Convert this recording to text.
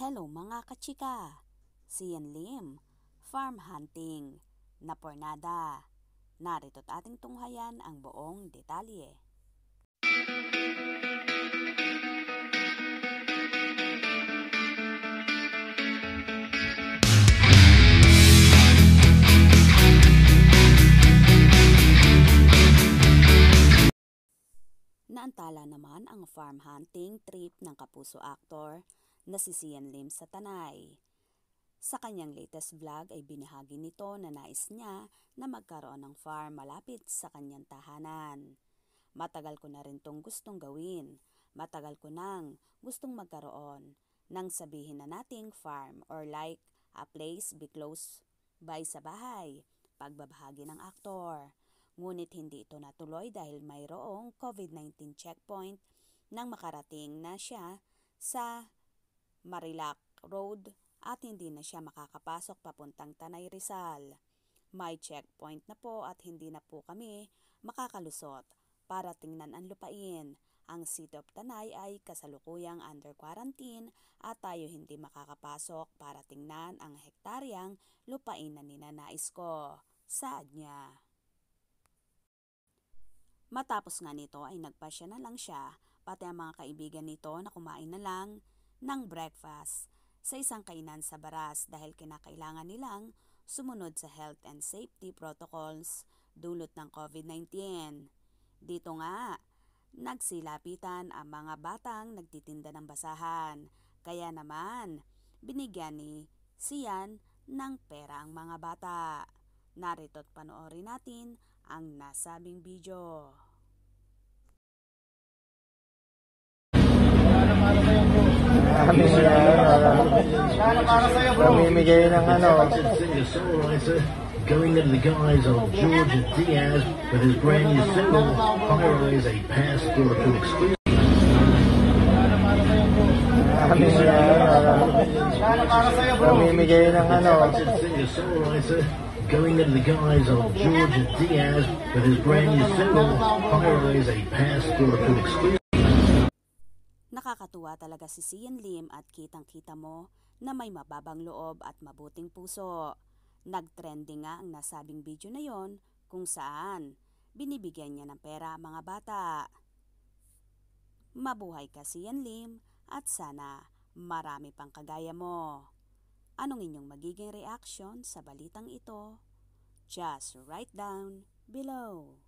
Hello mga kachika! Si Sian Lim, Farm Hunting, Napornada. Narito't ating tunghayan ang buong detalye. Naantala naman ang farm hunting trip ng kapuso actor na si Sian Lim sa Tanay. Sa kanyang latest vlog ay binahagi nito na nais niya na magkaroon ng farm malapit sa kanyang tahanan. Matagal ko na rin tong gustong gawin. Matagal ko nang gustong magkaroon ng sabihin na nating farm or like a place be close by sa bahay, pagbabahagi ng aktor. Ngunit hindi ito natuloy dahil mayroong COVID-19 checkpoint nang makarating na siya sa Marilac Road at hindi na siya makakapasok papuntang Tanay Rizal. May checkpoint na po at hindi na po kami makakalusot para tingnan ang lupain. Ang City of Tanay ay kasalukuyang under quarantine at tayo hindi makakapasok para tingnan ang hektaryang lupain na ninanais ko. Saad niya. Matapos nga nito ay nagpa siya na lang siya, pati ang mga kaibigan nito na kumain na lang, ng breakfast sa isang kainan sa baras dahil kinakailangan nilang sumunod sa health and safety protocols dulot ng COVID-19. Dito nga, nagsilapitan ang mga batang nagtitinda ng basahan. Kaya naman, binigyan ni Sian ng pera ang mga bata. Narito't panoorin natin ang nasabing video. namimigay ng ano. Eh? Going into the guise of George Diaz with his brand new single, Fire is a pass through to experience. Namimigay ng ano. Eh? Going under the guise of George Diaz with his brand new single, Fire is a pass through to experience. Nakakatuwa talaga si Sian Lim at kitang-kita mo na may mababang loob at mabuting puso. Nagtrending nga ang nasabing video na yon kung saan binibigyan niya ng pera ang mga bata. Mabuhay ka Sian Lim at sana marami pang kagaya mo. Anong inyong magiging reaction sa balitang ito? Just write down below.